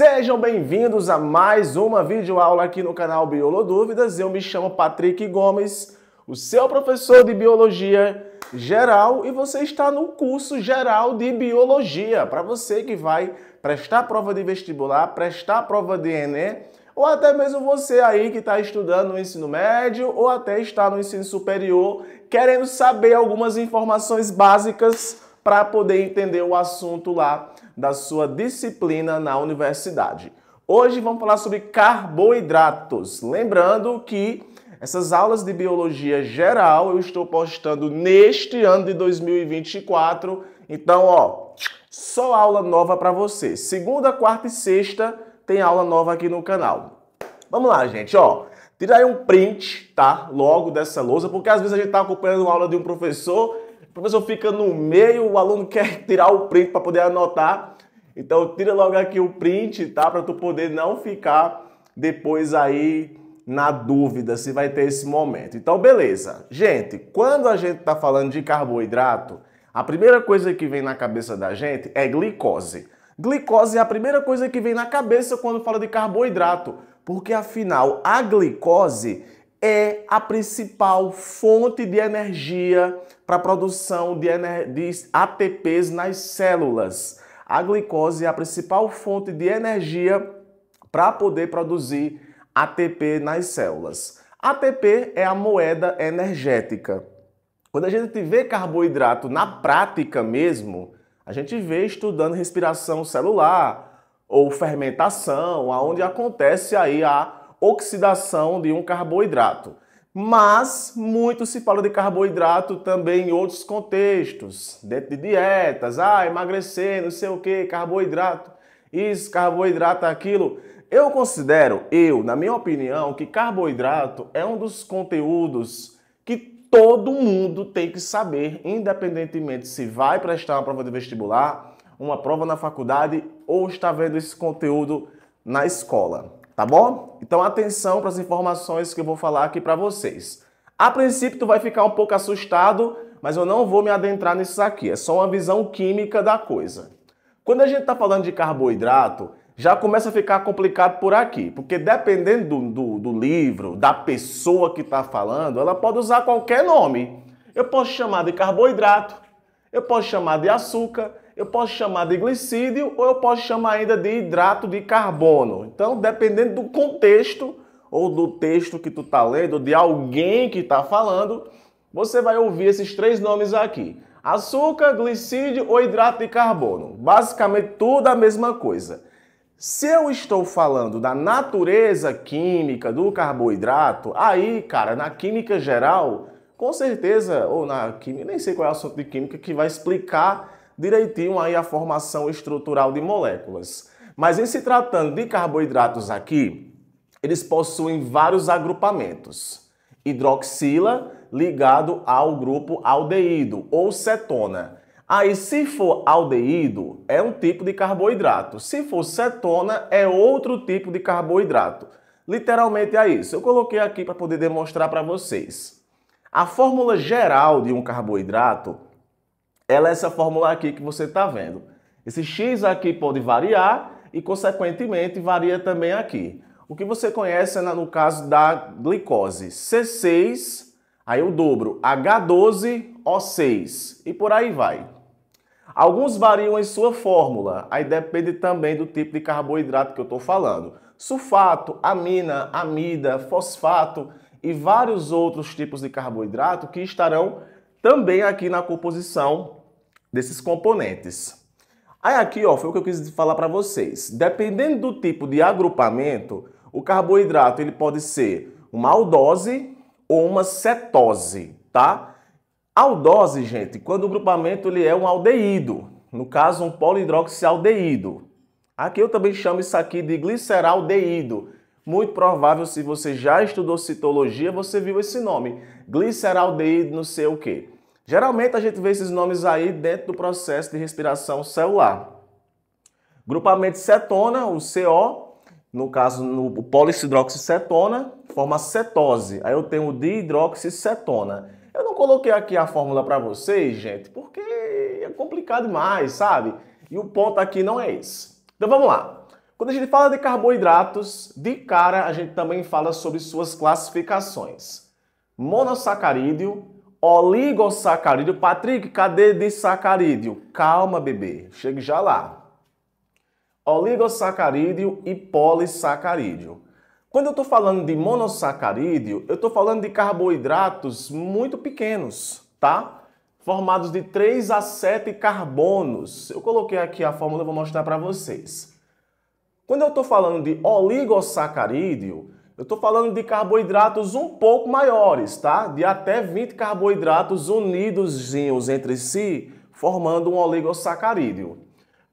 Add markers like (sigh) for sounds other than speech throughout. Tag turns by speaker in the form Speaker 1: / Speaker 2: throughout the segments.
Speaker 1: Sejam bem-vindos a mais uma videoaula aqui no canal Biolo Dúvidas. Eu me chamo Patrick Gomes, o seu professor de Biologia Geral e você está no curso Geral de Biologia. Para você que vai prestar prova de vestibular, prestar prova de Enem, ou até mesmo você aí que está estudando no ensino médio ou até está no ensino superior, querendo saber algumas informações básicas para poder entender o assunto lá da sua disciplina na universidade. Hoje vamos falar sobre carboidratos. Lembrando que essas aulas de biologia geral eu estou postando neste ano de 2024. Então, ó, só aula nova para você. Segunda, quarta e sexta tem aula nova aqui no canal. Vamos lá, gente, ó. Tira aí um print, tá? Logo dessa lousa, porque às vezes a gente tá acompanhando uma aula de um professor o professor fica no meio, o aluno quer (laughs) tirar o print para poder anotar. Então tira logo aqui o print, tá? Para tu poder não ficar depois aí na dúvida se vai ter esse momento. Então beleza. Gente, quando a gente está falando de carboidrato, a primeira coisa que vem na cabeça da gente é glicose. Glicose é a primeira coisa que vem na cabeça quando fala de carboidrato, porque afinal a glicose é a principal fonte de energia para a produção de, de ATPs nas células. A glicose é a principal fonte de energia para poder produzir ATP nas células. ATP é a moeda energética. Quando a gente vê carboidrato na prática mesmo, a gente vê estudando respiração celular ou fermentação, aonde acontece aí a oxidação de um carboidrato. Mas muito se fala de carboidrato também em outros contextos, dentro de dietas, ah, emagrecer, não sei o que, carboidrato, isso, carboidrato, aquilo. Eu considero, eu, na minha opinião, que carboidrato é um dos conteúdos que todo mundo tem que saber, independentemente se vai prestar uma prova de vestibular, uma prova na faculdade ou está vendo esse conteúdo na escola tá bom? Então atenção para as informações que eu vou falar aqui para vocês. A princípio tu vai ficar um pouco assustado, mas eu não vou me adentrar nisso aqui, é só uma visão química da coisa. Quando a gente está falando de carboidrato, já começa a ficar complicado por aqui, porque dependendo do, do, do livro, da pessoa que está falando, ela pode usar qualquer nome. Eu posso chamar de carboidrato, eu posso chamar de açúcar, eu posso chamar de glicídio ou eu posso chamar ainda de hidrato de carbono. Então, dependendo do contexto ou do texto que tu tá lendo, ou de alguém que tá falando, você vai ouvir esses três nomes aqui: açúcar, glicídio ou hidrato de carbono. Basicamente tudo a mesma coisa. Se eu estou falando da natureza química do carboidrato, aí, cara, na química geral, com certeza, ou na química, nem sei qual é o assunto de química que vai explicar direitinho aí a formação estrutural de moléculas. Mas em se tratando de carboidratos aqui, eles possuem vários agrupamentos. Hidroxila ligado ao grupo aldeído ou cetona. Aí, se for aldeído, é um tipo de carboidrato. Se for cetona, é outro tipo de carboidrato. Literalmente é isso. Eu coloquei aqui para poder demonstrar para vocês. A fórmula geral de um carboidrato ela é essa fórmula aqui que você está vendo. Esse x aqui pode variar e, consequentemente, varia também aqui. O que você conhece é no caso da glicose, C6, aí o dobro, H12O6 e por aí vai. Alguns variam em sua fórmula, aí depende também do tipo de carboidrato que eu estou falando. Sulfato, amina, amida, fosfato e vários outros tipos de carboidrato que estarão também aqui na composição desses componentes. Aí aqui, ó, foi o que eu quis falar para vocês. Dependendo do tipo de agrupamento, o carboidrato ele pode ser uma aldose ou uma cetose, tá? Aldose, gente, quando o grupamento ele é um aldeído, no caso um polidroxialdeído. Aqui eu também chamo isso aqui de gliceraldeído. Muito provável, se você já estudou citologia, você viu esse nome. Gliceraldeído não sei o quê. Geralmente a gente vê esses nomes aí dentro do processo de respiração celular. Grupamento de cetona, o CO, no caso no policidroxicetona, forma cetose. Aí eu tenho o dihidroxicetona. Eu não coloquei aqui a fórmula para vocês, gente, porque é complicado demais, sabe? E o ponto aqui não é esse. Então vamos lá. Quando a gente fala de carboidratos, de cara a gente também fala sobre suas classificações. Monossacarídeo, Oligosacarídeo. Patrick, cadê de sacarídeo? Calma, bebê. Chegue já lá. Oligosacarídeo e polissacarídeo. Quando eu estou falando de monossacarídeo, eu estou falando de carboidratos muito pequenos, tá? Formados de 3 a 7 carbonos. Eu coloquei aqui a fórmula, vou mostrar para vocês. Quando eu estou falando de oligossacarídeo, eu estou falando de carboidratos um pouco maiores, tá? De até 20 carboidratos unidos entre si, formando um oligosacarídeo.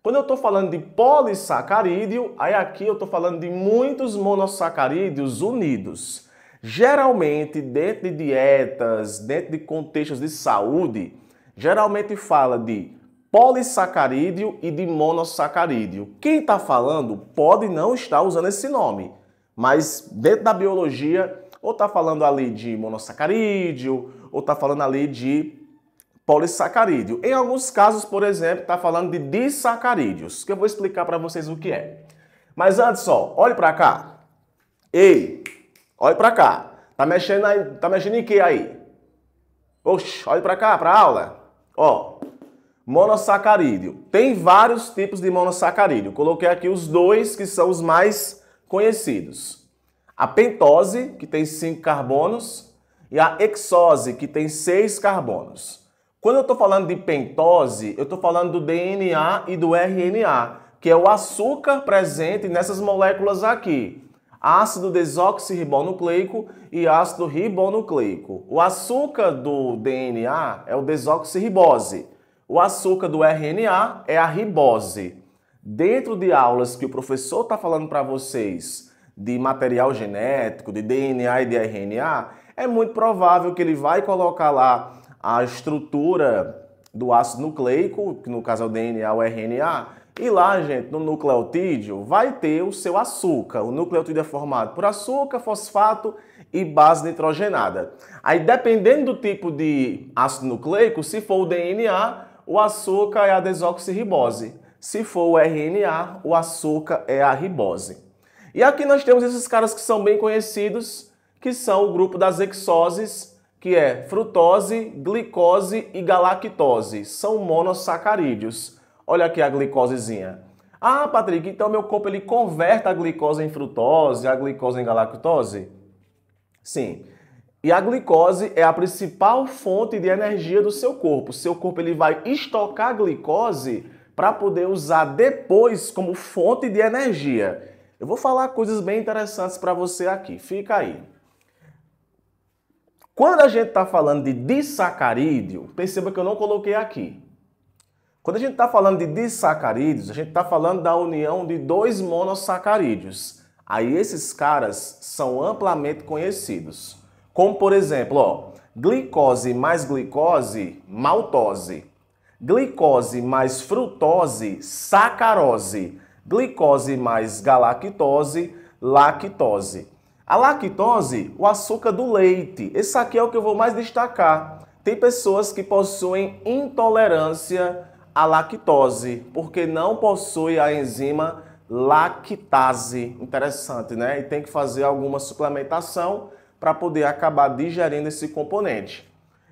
Speaker 1: Quando eu estou falando de polissacarídeo, aí aqui eu estou falando de muitos monossacarídeos unidos. Geralmente, dentro de dietas, dentro de contextos de saúde, geralmente fala de polissacarídeo e de monossacarídeo. Quem está falando pode não estar usando esse nome, mas dentro da biologia, ou está falando ali de monossacarídeo, ou está falando ali de polissacarídeo. Em alguns casos, por exemplo, está falando de disacarídeos, que eu vou explicar para vocês o que é. Mas antes só, olhe para cá. Ei, olhe para cá. Tá mexendo, aí, tá mexendo em que aí? Oxe, olhe para cá, para aula. Ó, monossacarídeo. Tem vários tipos de monossacarídeo. Coloquei aqui os dois que são os mais conhecidos. A pentose, que tem cinco carbonos, e a hexose, que tem seis carbonos. Quando eu estou falando de pentose, eu estou falando do DNA e do RNA, que é o açúcar presente nessas moléculas aqui. Ácido desoxirribonucleico e ácido ribonucleico. O açúcar do DNA é o desoxirribose. O açúcar do RNA é a ribose dentro de aulas que o professor está falando para vocês de material genético, de DNA e de RNA, é muito provável que ele vai colocar lá a estrutura do ácido nucleico, que no caso é o DNA ou RNA, e lá, gente, no nucleotídeo, vai ter o seu açúcar. O nucleotídeo é formado por açúcar, fosfato e base nitrogenada. Aí, dependendo do tipo de ácido nucleico, se for o DNA, o açúcar é a desoxirribose. Se for o RNA, o açúcar é a ribose. E aqui nós temos esses caras que são bem conhecidos, que são o grupo das hexoses, que é frutose, glicose e galactose. São monossacarídeos. Olha aqui a glicosezinha. Ah, Patrick, então meu corpo ele converte a glicose em frutose, a glicose em galactose? Sim. E a glicose é a principal fonte de energia do seu corpo. Seu corpo ele vai estocar glicose para poder usar depois como fonte de energia. Eu vou falar coisas bem interessantes para você aqui, fica aí. Quando a gente está falando de disacarídeo, perceba que eu não coloquei aqui. Quando a gente está falando de disacarídeos, a gente está falando da união de dois monossacarídeos. Aí esses caras são amplamente conhecidos. Como por exemplo, ó, glicose mais glicose, maltose. Glicose mais frutose, sacarose. Glicose mais galactose, lactose. A lactose, o açúcar do leite. Esse aqui é o que eu vou mais destacar. Tem pessoas que possuem intolerância à lactose, porque não possui a enzima lactase. Interessante, né? E tem que fazer alguma suplementação para poder acabar digerindo esse componente.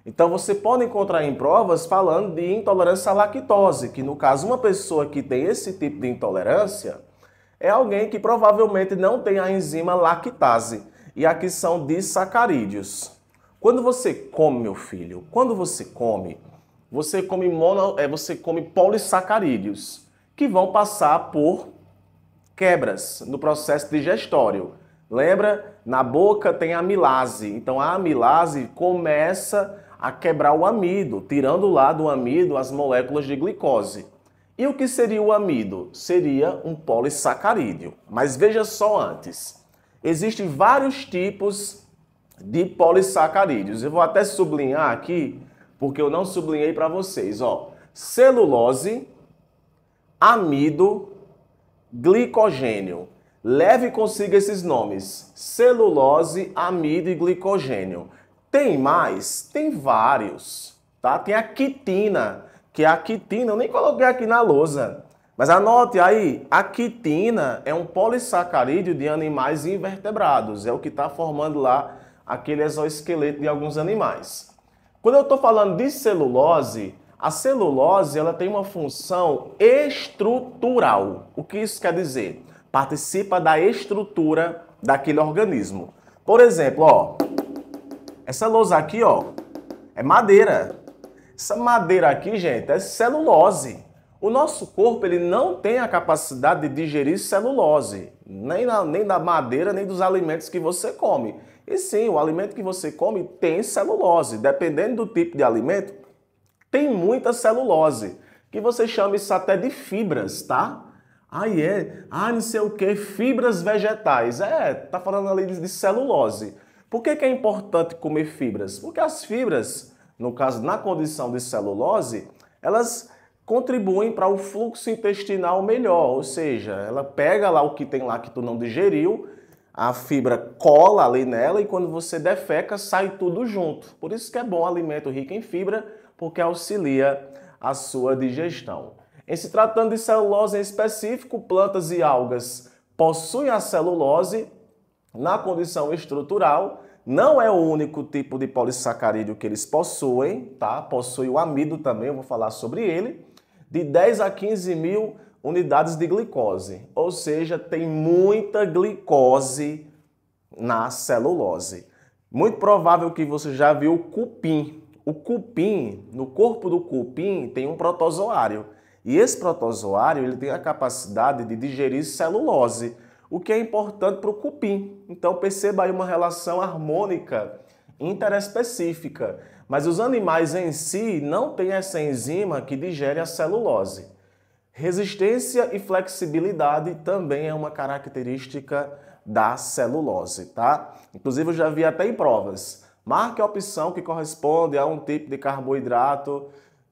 Speaker 1: Então você pode encontrar em provas falando de intolerância à lactose, que no caso uma pessoa que tem esse tipo de intolerância é alguém que provavelmente não tem a enzima lactase. E aqui são disacarídeos. Quando você come, meu filho, quando você come, você come mono, é, você come polissacarídeos, que vão passar por quebras no processo digestório. Lembra? Na boca tem amilase. Então a amilase começa a quebrar o amido, tirando lá do amido as moléculas de glicose. E o que seria o amido? Seria um polissacarídeo. Mas veja só antes. Existem vários tipos de polissacarídeos. Eu vou até sublinhar aqui, porque eu não sublinhei para vocês. Ó, celulose, amido, glicogênio. Leve consigo esses nomes: celulose, amido e glicogênio. Tem mais? Tem vários, tá? Tem a quitina, que a quitina, eu nem coloquei aqui na lousa, mas anote aí, a quitina é um polissacarídeo de animais invertebrados, é o que está formando lá aquele exoesqueleto de alguns animais. Quando eu estou falando de celulose, a celulose ela tem uma função estrutural. O que isso quer dizer? Participa da estrutura daquele organismo. Por exemplo, ó, essa lousa aqui, ó, é madeira. Essa madeira aqui, gente, é celulose. O nosso corpo ele não tem a capacidade de digerir celulose, nem, nem da madeira, nem dos alimentos que você come. E sim, o alimento que você come tem celulose. Dependendo do tipo de alimento, tem muita celulose, que você chama isso até de fibras, tá? Aí ah, é, ah, não sei o que, fibras vegetais. É, tá falando ali de celulose. Por que, que é importante comer fibras? Porque as fibras, no caso na condição de celulose, elas contribuem para o fluxo intestinal melhor, ou seja, ela pega lá o que tem lá que tu não digeriu, a fibra cola ali nela e quando você defeca sai tudo junto. Por isso que é bom alimento rico em fibra, porque auxilia a sua digestão. Em se tratando de celulose em específico, plantas e algas possuem a celulose, na condição estrutural, não é o único tipo de polissacarídeo que eles possuem, tá? Possui o amido também, eu vou falar sobre ele, de 10 a 15 mil unidades de glicose. Ou seja, tem muita glicose na celulose. Muito provável que você já viu o cupim. O cupim, no corpo do cupim, tem um protozoário. E esse protozoário ele tem a capacidade de digerir celulose o que é importante para o cupim. Então perceba aí uma relação harmônica interespecífica. Mas os animais em si não têm essa enzima que digere a celulose. Resistência e flexibilidade também é uma característica da celulose, tá? Inclusive eu já vi até em provas. Marque a opção que corresponde a um tipo de carboidrato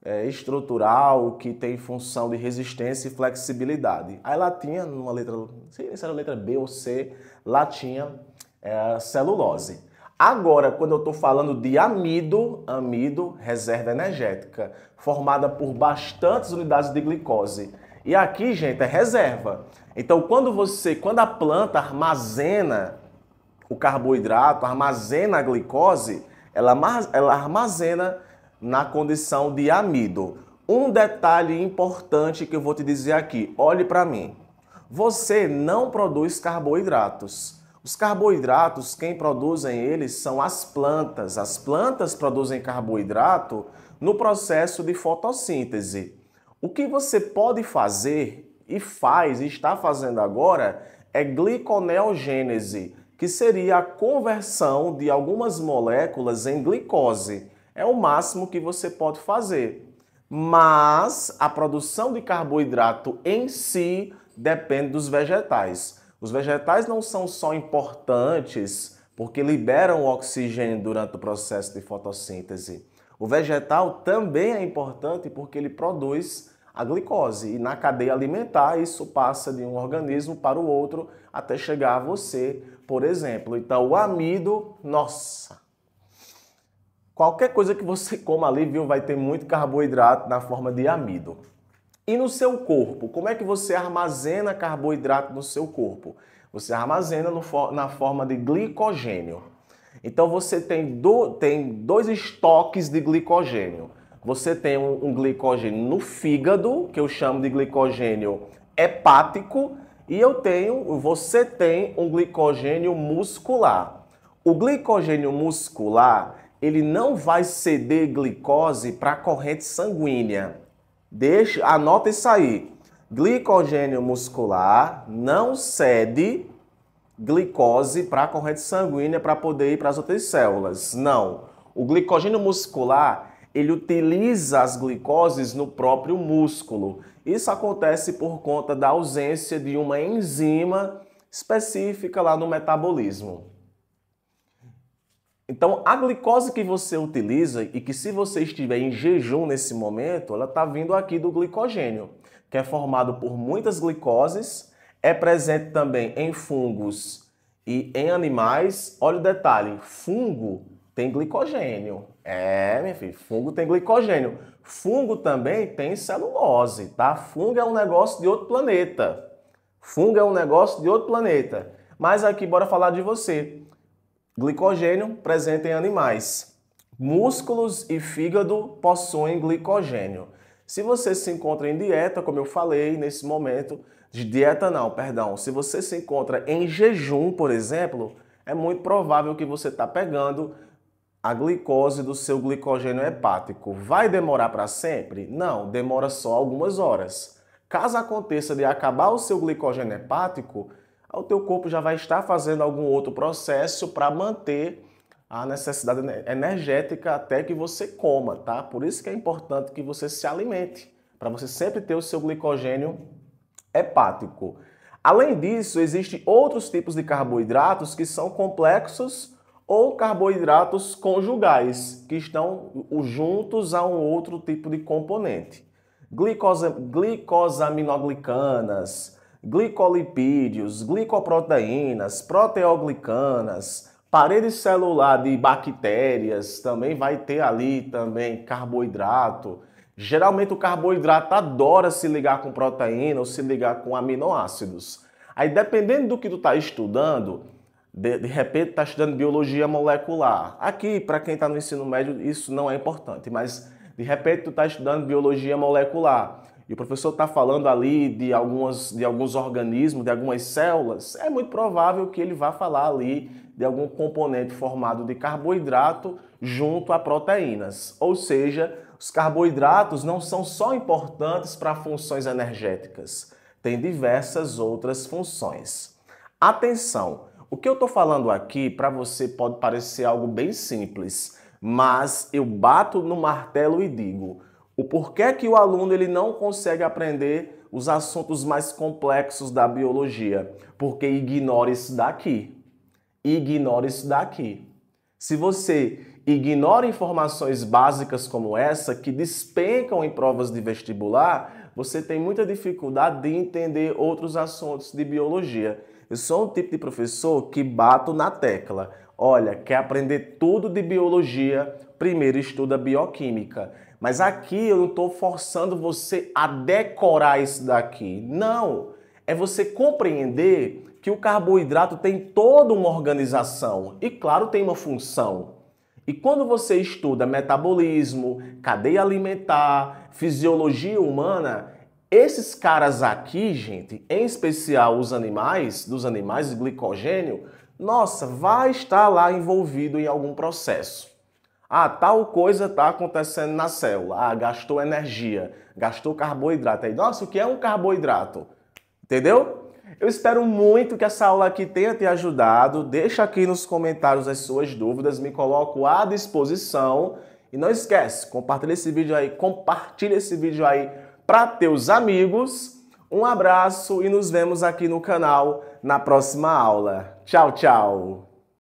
Speaker 1: é, estrutural que tem função de resistência e flexibilidade. Aí lá tinha, numa letra, não sei se era letra B ou C, lá tinha é, celulose. Agora, quando eu estou falando de amido, amido, reserva energética, formada por bastantes unidades de glicose. E aqui, gente, é reserva. Então, quando você, quando a planta armazena o carboidrato, armazena a glicose, ela, ela armazena na condição de amido. Um detalhe importante que eu vou te dizer aqui, olhe para mim. Você não produz carboidratos. Os carboidratos, quem produzem eles são as plantas. As plantas produzem carboidrato no processo de fotossíntese. O que você pode fazer e faz e está fazendo agora é gliconeogênese, que seria a conversão de algumas moléculas em glicose. É o máximo que você pode fazer. Mas a produção de carboidrato em si depende dos vegetais. Os vegetais não são só importantes porque liberam oxigênio durante o processo de fotossíntese. O vegetal também é importante porque ele produz a glicose e na cadeia alimentar isso passa de um organismo para o outro até chegar a você, por exemplo. Então o amido, nossa, Qualquer coisa que você (laughs) coma ali, viu, vai ter muito carboidrato na forma de amido. E no seu corpo, como é que você armazena carboidrato no seu corpo? Você armazena for na forma de glicogênio. Então você tem, do tem dois estoques de glicogênio. Você tem um, um glicogênio no fígado, que eu chamo de glicogênio hepático, e eu tenho, você tem um glicogênio muscular. O glicogênio muscular ele não vai ceder glicose para a corrente sanguínea. Deixa, anota isso aí. Glicogênio muscular não cede glicose para a corrente sanguínea para poder ir para as outras células. Não. O glicogênio muscular, ele utiliza as glicoses no próprio músculo. Isso acontece por conta da ausência de uma enzima específica lá no metabolismo. Então, a glicose que você utiliza e que se você estiver em jejum nesse momento, ela está vindo aqui do glicogênio, que é formado por muitas glicoses, é presente também em fungos e em animais. Olha o detalhe, fungo tem glicogênio. É, minha filha, fungo tem glicogênio. Fungo também tem celulose, tá? Fungo é um negócio de outro planeta. Fungo é um negócio de outro planeta. Mas aqui, bora falar de você glicogênio presente em animais. Músculos e fígado possuem glicogênio. Se você se encontra em dieta, como eu falei nesse momento, de dieta não, perdão, se você se encontra em jejum, por exemplo, é muito provável que você está pegando a glicose do seu glicogênio hepático. Vai demorar para sempre? Não, demora só algumas horas. Caso aconteça de acabar o seu glicogênio hepático, o teu corpo já vai estar fazendo algum outro processo para manter a necessidade energética até que você coma, tá? Por isso que é importante que você se alimente, para você sempre ter o seu glicogênio hepático. Além disso, existem outros tipos de carboidratos que são complexos ou carboidratos conjugais, que estão juntos a um outro tipo de componente. Glicosa, glicosaminoglicanas, glicolipídios, glicoproteínas, proteoglicanas, parede celular de bactérias, também vai ter ali também carboidrato. Geralmente o carboidrato adora se ligar com proteína ou se ligar com aminoácidos. Aí dependendo do que tu está estudando, de, de repente está estudando biologia molecular. Aqui, para quem está no ensino médio, isso não é importante, mas de repente tu está estudando biologia molecular e o professor está falando ali de, algumas, de alguns organismos, de algumas células, é muito provável que ele vá falar ali de algum componente formado de carboidrato junto a proteínas. Ou seja, os carboidratos não são só importantes para funções energéticas, tem diversas outras funções. Atenção! O que eu estou falando aqui para você pode parecer algo bem simples, mas eu bato no martelo e digo: o porquê que o aluno ele não consegue aprender os assuntos mais complexos da biologia? Porque ignora isso daqui. Ignora isso daqui. Se você ignora informações básicas como essa, que despencam em provas de vestibular, você tem muita dificuldade de entender outros assuntos de biologia. Eu sou um tipo de professor que bato na tecla. Olha, quer aprender tudo de biologia? Primeiro estuda bioquímica. Mas aqui eu não estou forçando você a decorar isso daqui. Não! É você compreender que o carboidrato tem toda uma organização e, claro, tem uma função. E quando você estuda metabolismo, cadeia alimentar, fisiologia humana, esses caras aqui, gente, em especial os animais, dos animais glicogênio, nossa, vai estar lá envolvido em algum processo. Ah, tal coisa está acontecendo na célula. Ah, gastou energia, gastou carboidrato. Aí, nossa, o que é um carboidrato? Entendeu? Eu espero muito que essa aula aqui tenha te ajudado. Deixa aqui nos comentários as suas dúvidas, me coloco à disposição. E não esquece, compartilha esse vídeo aí, compartilha esse vídeo aí para teus amigos. Um abraço e nos vemos aqui no canal na próxima aula. Tchau, tchau!